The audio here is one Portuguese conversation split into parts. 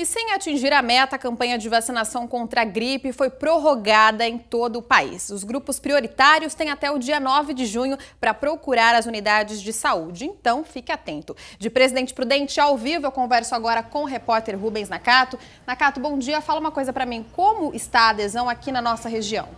E sem atingir a meta, a campanha de vacinação contra a gripe foi prorrogada em todo o país. Os grupos prioritários têm até o dia 9 de junho para procurar as unidades de saúde, então fique atento. De Presidente Prudente ao vivo, eu converso agora com o repórter Rubens Nakato. Nakato, bom dia. Fala uma coisa para mim, como está a adesão aqui na nossa região?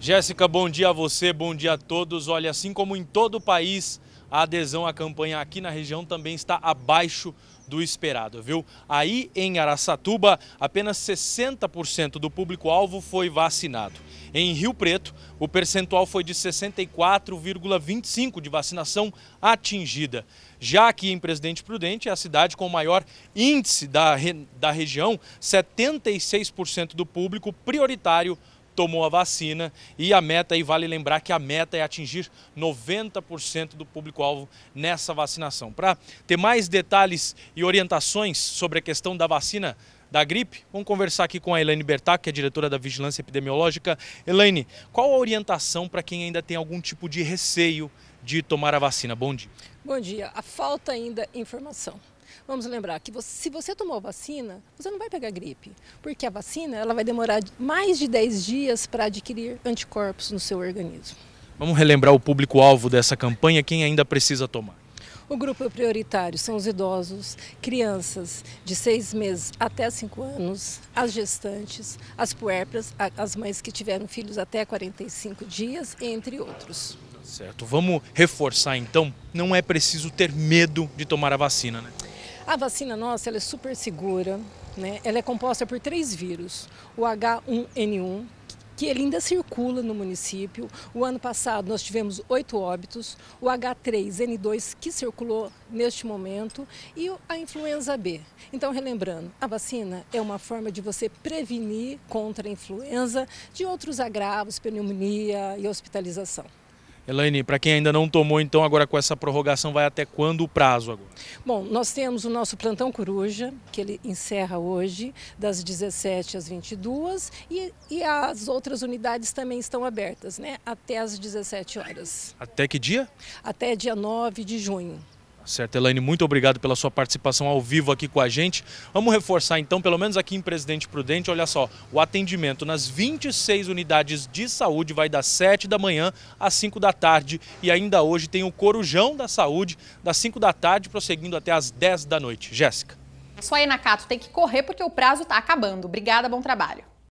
Jéssica, bom dia a você, bom dia a todos. Olha, assim como em todo o país, a adesão à campanha aqui na região também está abaixo do esperado, viu? Aí em Araçatuba, apenas 60% do público-alvo foi vacinado. Em Rio Preto, o percentual foi de 64,25% de vacinação atingida. Já aqui em Presidente Prudente, é a cidade com o maior índice da, re... da região, 76% do público prioritário vacinado tomou a vacina e a meta, e vale lembrar que a meta é atingir 90% do público-alvo nessa vacinação. Para ter mais detalhes e orientações sobre a questão da vacina da gripe, vamos conversar aqui com a Elaine Bertac, que é diretora da Vigilância Epidemiológica. Elaine, qual a orientação para quem ainda tem algum tipo de receio de tomar a vacina? Bom dia. Bom dia. A falta ainda é informação. Vamos lembrar que você, se você tomou vacina, você não vai pegar gripe, porque a vacina ela vai demorar mais de 10 dias para adquirir anticorpos no seu organismo. Vamos relembrar o público-alvo dessa campanha, quem ainda precisa tomar. O grupo prioritário são os idosos, crianças de seis meses até cinco anos, as gestantes, as puérperas, as mães que tiveram filhos até 45 dias, entre outros. Certo, vamos reforçar então, não é preciso ter medo de tomar a vacina, né? A vacina nossa ela é super segura, né? ela é composta por três vírus: o H1N1, que ele ainda circula no município. O ano passado nós tivemos oito óbitos, o H3N2 que circulou neste momento e a influenza B. Então, relembrando, a vacina é uma forma de você prevenir contra a influenza, de outros agravos, pneumonia e hospitalização. Elaine, para quem ainda não tomou, então, agora com essa prorrogação, vai até quando o prazo agora? Bom, nós temos o nosso plantão coruja, que ele encerra hoje, das 17 às 22, e, e as outras unidades também estão abertas, né? Até às 17 horas. Até que dia? Até dia 9 de junho. Certo, Elaine, muito obrigado pela sua participação ao vivo aqui com a gente. Vamos reforçar então, pelo menos aqui em Presidente Prudente, olha só, o atendimento nas 26 unidades de saúde vai das 7 da manhã às 5 da tarde e ainda hoje tem o Corujão da Saúde das 5 da tarde prosseguindo até às 10 da noite. Jéssica. Só aí, Nakato, tem que correr porque o prazo está acabando. Obrigada, bom trabalho.